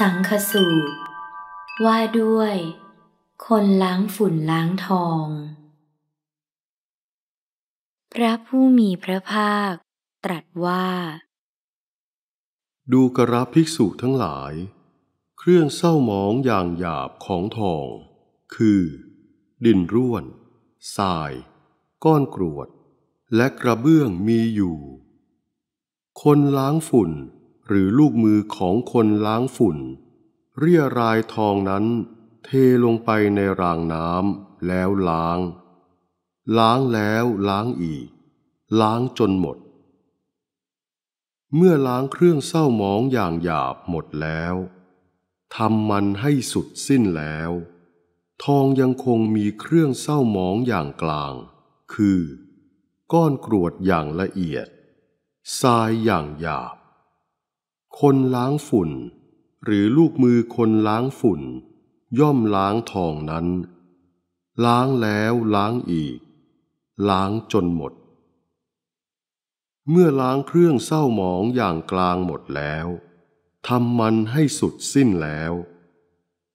สังคสูตร ว่าด้วย คนล้างฝุ่นล้างทอง พระผู้มีพระภาคตรัสว่า ดูกระภิกษุทั้งหลาย เครื่องเศร้าหมองอย่างหยาบของทอง คือ ดินร่วนทราย ก้อนกรวด และกระเบื้องมีอยู่ คนล้างฝุ่นหรือลูกมือของคนล้างฝุ่น เรียรายทองนั้นเทลงไปในรางน้ำแล้วล้าง ล้างแล้วล้างอีก ล้างจนหมด เมื่อล้างเครื่องเศร้ามองอย่างหยาบหมดแล้วทำมันให้สุดสิ้นแล้ว ทองยังคงมีเครื่องเศร้ามองอย่างกลาง คือ ก้อนกรวดอย่างละเอียดทรายอย่างหยาบคนล้างฝุ่น หรือลูกมือคนล้างฝุ่น ย่อมล้างทองนั้น ล้างแล้วล้างอีก ล้างจนหมด เมื่อล้างเครื่องเศร้าหมองอย่างกลางหมดแล้วทำมันให้สุดสิ้นแล้ว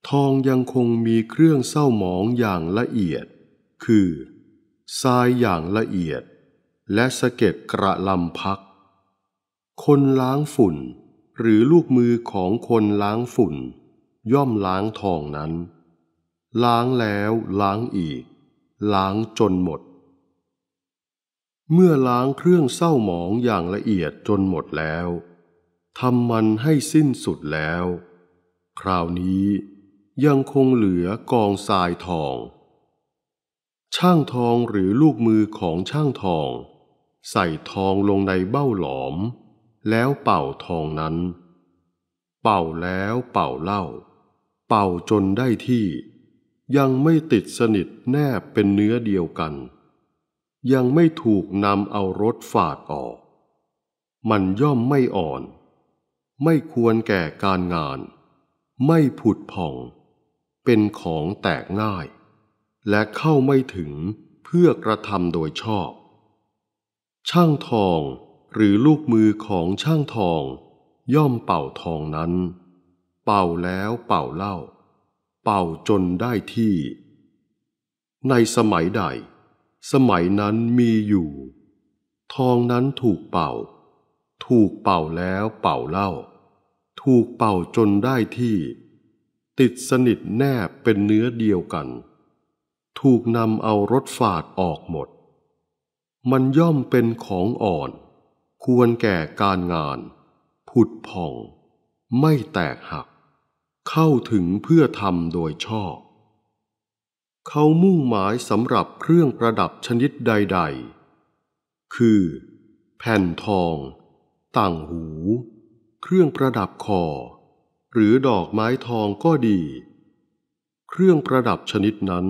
ทองยังคงมีเครื่องเศร้าหมองอย่างละเอียด คือทรายอย่างละเอียด และสะเก็ดกระลำพัก คนล้างฝุ่นหรือลูกมือของคนล้างฝุ่น ย่อมล้างทองนั้น ล้างแล้วล้างอีก ล้างจนหมด เมื่อล้างเครื่องเศร้าหมองอย่างละเอียดจนหมดแล้วทำมันให้สิ้นสุดแล้ว คราวนี้ยังคงเหลือกองทรายทอง ช่างทองหรือลูกมือของช่างทอง ใส่ทองลงในเบ้าหลอมแล้วเป่าทองนั้น เป่าแล้วเป่าเล่า เป่าจนได้ที่ ยังไม่ติดสนิทแนบเป็นเนื้อเดียวกัน ยังไม่ถูกนำเอารสฝาดออกมันย่อมไม่อ่อน ไม่ควรแก่การงาน ไม่ผุดผ่อง เป็นของแตกง่าย และเข้าไม่ถึงเพื่อกระทำโดยชอบ ช่างทองหรือลูกมือของช่างทอง ย่อมเป่าทองนั้น เป่าแล้วเป่าเล่า เป่าจนได้ที่ ในสมัยใด สมัยนั้นมีอยู่ ทองนั้นถูกเป่า ถูกเป่าแล้วเป่าเล่า ถูกเป่าจนได้ที่ ติดสนิทแนบเป็นเนื้อเดียวกัน ถูกนำเอารถฝาดออกหมด มันย่อมเป็นของอ่อนควรแก่การงาน ผุดผ่อง ไม่แตกหัก เข้าถึงเพื่อทำโดยชอบ เขามุ่งหมายสำหรับเครื่องประดับชนิดใด ๆ คือแผ่นทองต่างหู เครื่องประดับคอ หรือดอกไม้ทองก็ดี เครื่องประดับชนิดนั้น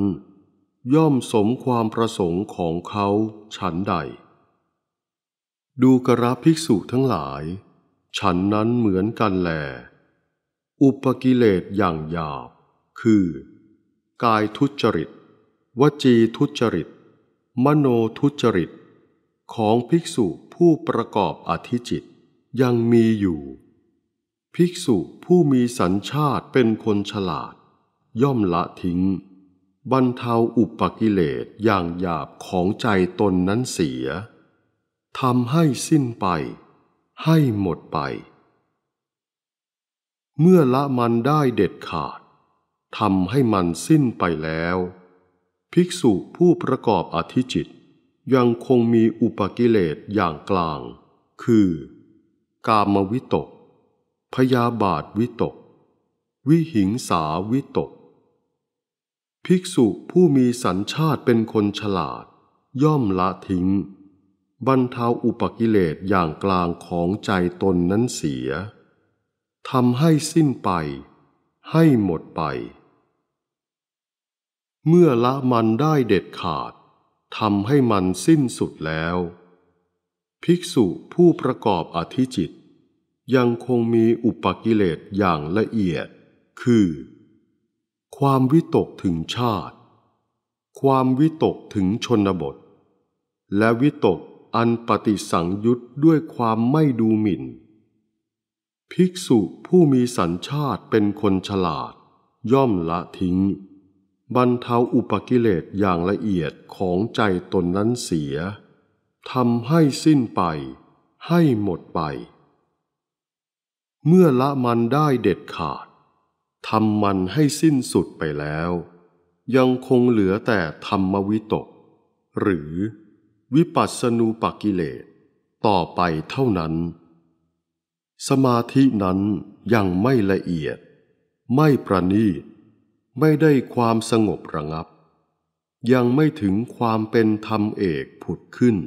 ย่อมสมความประสงค์ของเขาฉันใดดูกระภิกษุทั้งหลาย ฉันนั้นเหมือนกันแล อุปกิเลสอย่างหยาบ คือ กายทุจริตวจีทุจริตมโนทุจริต ของภิกษุผู้ประกอบอธิจิต ยังมีอยู่ ภิกษุผู้มีสัญชาติเป็นคนฉลาด ย่อมละทิ้ง บรรเทาอุปกิเลสอย่างหยาบของใจตนนั้นเสียทำให้สิ้นไป ให้หมดไป เมื่อละมันได้เด็ดขาดทำให้มันสิ้นไปแล้ว ภิกษุผู้ประกอบอธิจิต ยังคงมีอุปกิเลสอย่างกลาง คือ กามวิตก พยาบาทวิตก วิหิงสาวิตก ภิกษุผู้มีสัญชาติเป็นคนฉลาด ย่อมละทิ้งบรรเทาอุปกิเลสอย่างกลางของใจตนนั้นเสียทำให้สิ้นไป ให้หมดไป เมื่อละมันได้เด็ดขาดทำให้มันสิ้นสุดแล้ว ภิกษุผู้ประกอบอธิจิต ยังคงมีอุปกิเลสอย่างละเอียด คือ ความวิตกถึงชาติ ความวิตกถึงชนบท และวิตกอันปฏิสังยุตด้วยความไม่ดูหมิ่น ภิกษุผู้มีสัญชาติเป็นคนฉลาด ย่อมละทิ้ง บรรเทาอุปกิเลสอย่างละเอียดของใจตนนั้นเสียทำให้สิ้นไป ให้หมดไป เมื่อละมันได้เด็ดขาดทำมันให้สิ้นสุดไปแล้ว ยังคงเหลือแต่ธรรมวิตก หรือวิปัสสนูปกิเลส ต่อไปเท่านั้น สมาธินั้นยังไม่ละเอียด ไม่ประณีตไม่ได้ความสงบระงับ ยังไม่ถึงความเป็นธรรมเอกผุดขึ้น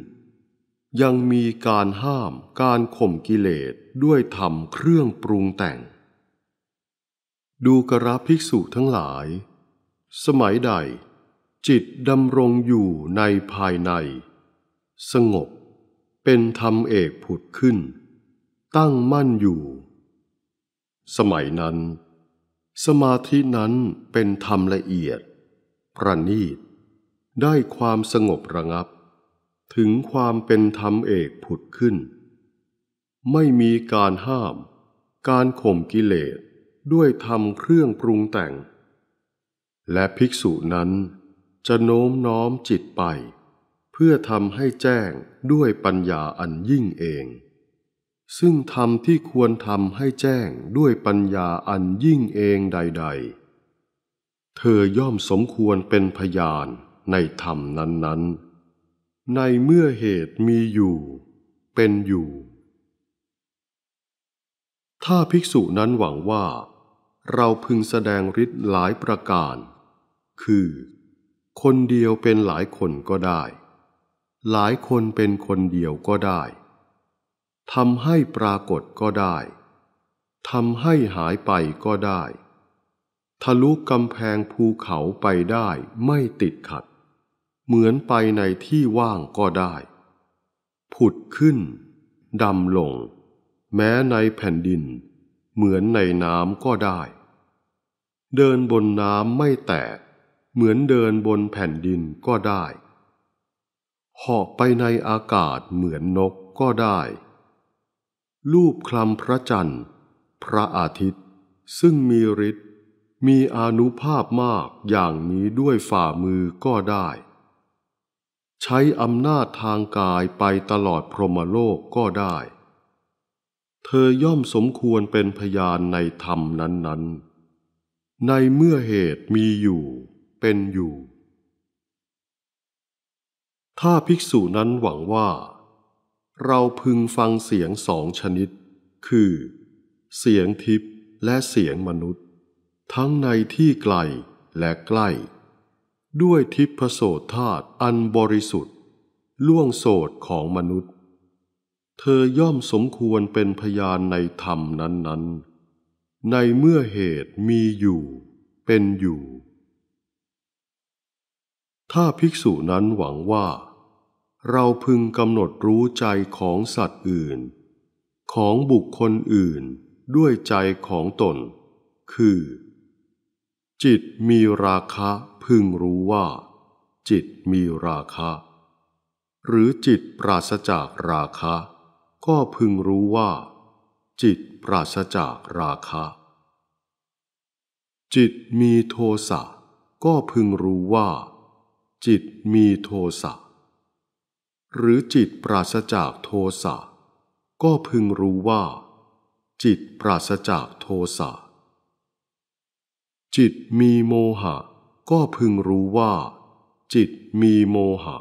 ยังมีการห้ามการข่มกิเลสด้วยธรรมเครื่องปรุงแต่ง ดูกระภิกษุทั้งหลาย สมัยใด จิตดำรงอยู่ในภายในสงบเป็นธรรมเอกผุดขึ้น ตั้งมั่นอยู่ สมัยนั้นสมาธินั้นเป็นธรรมละเอียด ประณีต ได้ความสงบระงับ ถึงความเป็นธรรมเอกผุดขึ้น ไม่มีการห้าม การข่มกิเลสด้วยธรรมเครื่องปรุงแต่ง และภิกษุนั้นจะโน้มน้อมจิตไปเพื่อทำให้แจ้งด้วยปัญญาอันยิ่งเอง ซึ่งธรรมที่ควรทำให้แจ้งด้วยปัญญาอันยิ่งเองใดๆ เธอย่อมสมควรเป็นพยานในธรรมนั้นๆ ในเมื่อเหตุมีอยู่ เป็นอยู่ ถ้าภิกษุนั้นหวังว่า เราพึงแสดงฤทธิ์หลายประการ คือ คนเดียวเป็นหลายคนก็ได้หลายคนเป็นคนเดียวก็ได้ ทำให้ปรากฏก็ได้ ทำให้หายไปก็ได้ ทะลุกำแพงภูเขาไปได้ไม่ติดขัด เหมือนไปในที่ว่างก็ได้ ผุดขึ้นดำลง แม้ในแผ่นดิน เหมือนในน้ำก็ได้ เดินบนน้ำไม่แตกเหมือนเดินบนแผ่นดินก็ได้เหาะไปในอากาศเหมือนนกก็ได้ รูปคลำพระจันทร์ พระอาทิตย์ซึ่งมีฤทธิ์มีอนุภาพมากอย่างนี้ด้วยฝ่ามือก็ได้ ใช้อำนาจทางกายไปตลอดพรหมโลกก็ได้ เธอย่อมสมควรเป็นพยานในธรรมนั้น ๆ ในเมื่อเหตุมีอยู่เป็นอยู่ถ้าภิกษุนั้นหวังว่า เราพึงฟังเสียงสองชนิด คือเสียงทิพย์และเสียงมนุษย์ ทั้งในที่ไกลและใกล้ ด้วยทิพโสธาตอันบริสุทธิ์ ล่วงโสดของมนุษย์ เธอย่อมสมควรเป็นพยานในธรรมนั้นๆ ในเมื่อเหตุมีอยู่ เป็นอยู่ ถ้าภิกษุนั้นหวังว่าเราพึงกำหนดรู้ใจของสัตว์อื่น ของบุคคลอื่นด้วยใจของตน คือ จิตมีราคะพึงรู้ว่า จิตมีราคะ หรือจิตปราศจากราคะ ก็พึงรู้ว่า จิตปราศจากราคะ จิตมีโทสะก็พึงรู้ว่า จิตมีโทสะหรือจิตปราศจากโทสะก็พึงรู้ว่า จิตปราศจากโทสะจิตมีโมหะ ก็พึงรู้ว่า จิตมีโมหะ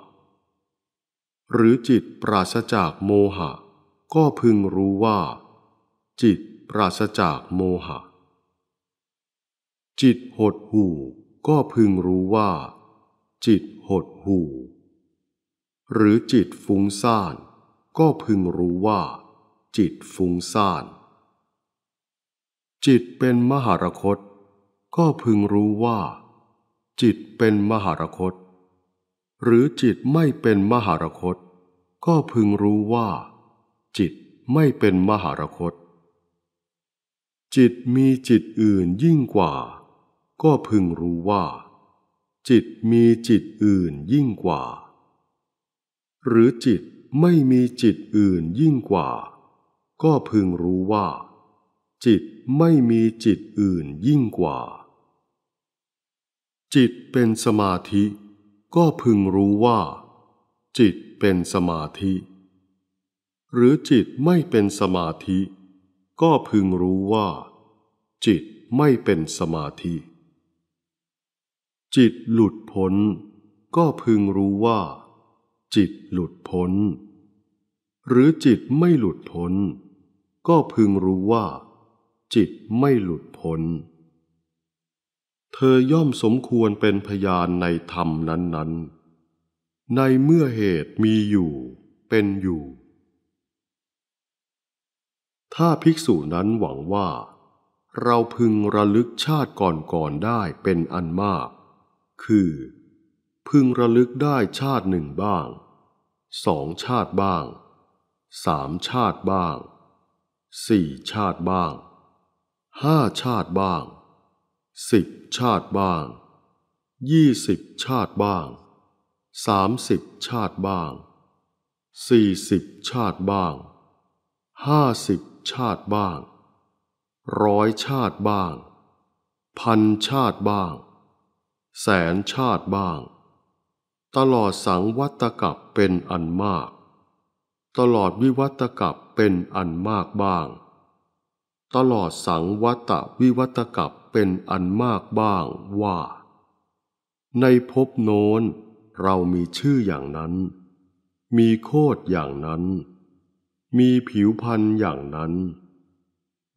หรือจิตปราศจากโมหะ ก็พึงรู้ว่า จิตปราศจากโมหะ จิตหดหู่ ก็พึงรู้ว่า จิตหดหู่หรือจิตฟุ้งซ่านก็พึงรู้ว่าจิตฟุ้งซ่าน จิตเป็นมหรคต ก็พึงรู้ว่าจิตเป็นมหรคต หรือจิตไม่เป็นมหรคต ก็พึงรู้ว่าจิตไม่เป็นมหรคต จิตมีจิตอื่นยิ่งกว่าก็พึงรู้ว่า จิตมีจิตอื่นยิ่งกว่าหรือจิตไม่มีจิตอื่นยิ่งกว่าก็พึงรู้ว่า จิตไม่มีจิตอื่นยิ่งกว่า จิตเป็นสมาธิก็พึงรู้ว่า จิตเป็นสมาธิ หรือจิตไม่เป็นสมาธิก็พึงรู้ว่า จิตไม่เป็นสมาธิ จิตหลุดพ้นก็พึงรู้ว่าจิตหลุดพ้น หรือจิตไม่หลุดพ้น ก็พึงรู้ว่าจิตไม่หลุดพ้น เธอย่อมสมควรเป็นพยานในธรรมนั้น ๆ ในเมื่อเหตุมีอยู่เป็นอยู่ ถ้าภิกษุนั้นหวังว่าเราพึงระลึกชาติก่อนๆได้เป็นอันมาก คือพึงระลึกได้ชาติหนึ่งบ้าง สองชาติบ้าง สามชาติบ้าง สี่ชาติบ้าง ห้าชาติบ้าง สิบชาติบ้าง ยี่สิบชาติบ้าง สามสิบชาติบ้าง สี่สิบชาติบ้างห้าสิบชาติบ้าง ร้อยชาติบ้าง พันชาติบ้าง แสนชาติบ้างตลอดสังวัตกับเป็นอันมาก ตลอดวิวัตกับเป็นอันมากบ้าง ตลอดสังวัตวิวัตกับเป็นอันมากบ้างว่า ในภพโน้นเรามีชื่ออย่างนั้น มีโคดอย่างนั้น มีผิวพันธ์อย่างนั้น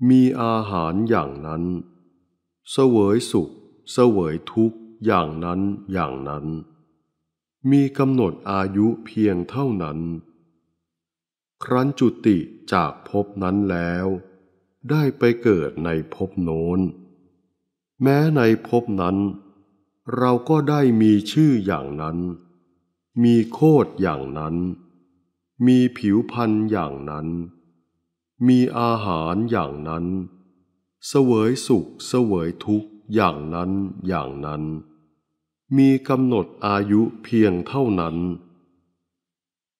มีอาหารอย่างนั้น เสวยสุขเสวยทุกข์อย่างนั้นอย่างนั้นมีกำหนดอายุเพียงเท่านั้น ครั้นจุติจากภพนั้นแล้ว ได้ไปเกิดในภพโน้น แม้ในภพนั้น เราก็ได้มีชื่ออย่างนั้น มีโคดอย่างนั้น มีผิวพันธ์อย่างนั้น มีอาหารอย่างนั้น เสวยสุขเสวยทุกข์อย่างนั้นอย่างนั้นมีกำหนดอายุเพียงเท่านั้น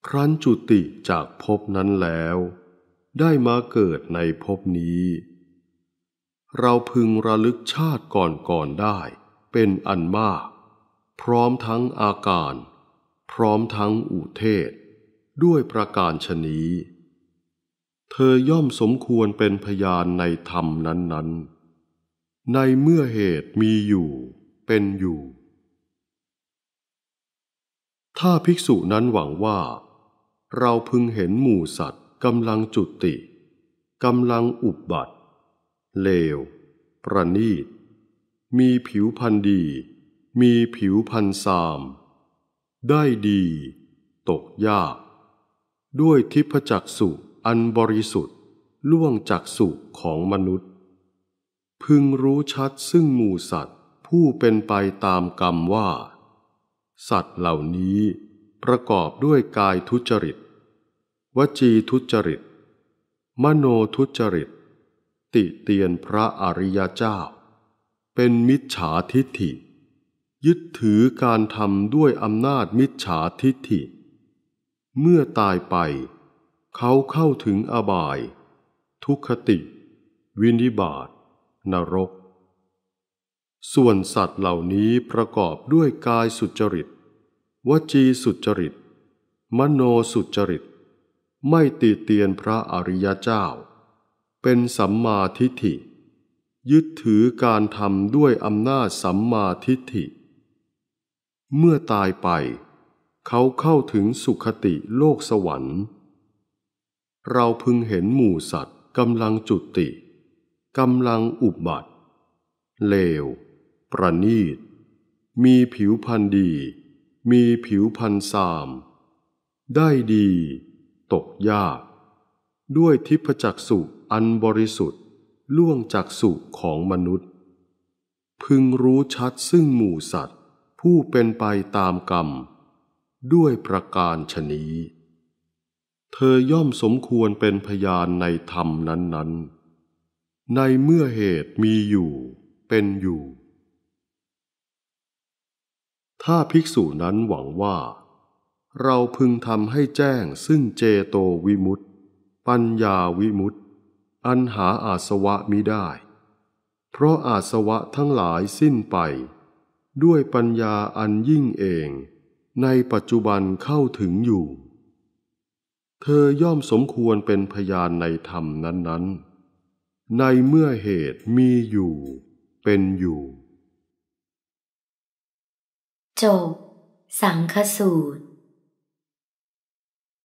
ครั้นจุติจากภพนั้นแล้ว ได้มาเกิดในภพนี้ เราพึงระลึกชาติก่อนๆได้ เป็นอันมาก พร้อมทั้งอาการ พร้อมทั้งอุเทศ ด้วยประการชนี้ เธอย่อมสมควรเป็นพยานในธรรมนั้นๆ ในเมื่อเหตุมีอยู่เป็นอยู่ถ้าภิกษุนั้นหวังว่า เราพึงเห็นหมู่สัตว์กำลังจุติกำลังอุบบัติ เลว ประนีต มีผิวพันธ์ดี มีผิวพันธ์สาม ได้ดี ตกยาก ด้วยทิพจักสุอันบริสุทธิ์ ล่วงจากสุของมนุษย์ พึงรู้ชัดซึ่งหมู่สัตว์ผู้เป็นไปตามกรรมว่าสัตว์เหล่านี้ประกอบด้วยกายทุจริต วจีทุจริต มโนทุจริต ติเตียนพระอริยเจ้า เป็นมิจฉาทิฏฐิ ยึดถือการทำด้วยอำนาจมิจฉาทิฏฐิเมื่อตายไป เขาเข้าถึงอบาย ทุคติ วินิบาตนรกส่วนสัตว์เหล่านี้ประกอบด้วยกายสุจริต วจีสุจริต มโนสุจริต ไม่ติเตียนพระอริยเจ้า เป็นสัมมาทิฏฐิ ยึดถือการทำด้วยอำนาจสัมมาทิฏฐิ เมื่อตายไป เขาเข้าถึงสุขติโลกสวรรค์ เราพึงเห็นหมู่สัตว์กำลังจุติกำลังอุบบัติ เลวประณีต มีผิวพันธ์ดี มีผิวพันธ์สาม ได้ดี ตกยาก ด้วยทิพจักสุอันบริสุทธิ์ ล่วงจากสุของมนุษย์ พึงรู้ชัดซึ่งหมู่สัตว์ ผู้เป็นไปตามกรรม ด้วยประการชนี้ เธอย่อมสมควรเป็นพยานในธรรมนั้นๆ ในเมื่อเหตุมีอยู่ เป็นอยู่ถ้าภิกษุนั้นหวังว่า เราพึงทำให้แจ้งซึ่งเจโตวิมุตติปัญญาวิมุตติอันหาอาสวะมิได้ เพราะอาสวะทั้งหลายสิ้นไป ด้วยปัญญาอันยิ่งเองในปัจจุบันเข้าถึงอยู่ เธอย่อมสมควรเป็นพยานในธรรมนั้นๆ ในเมื่อเหตุมีอยู่ เป็นอยู่จบสังคสูตร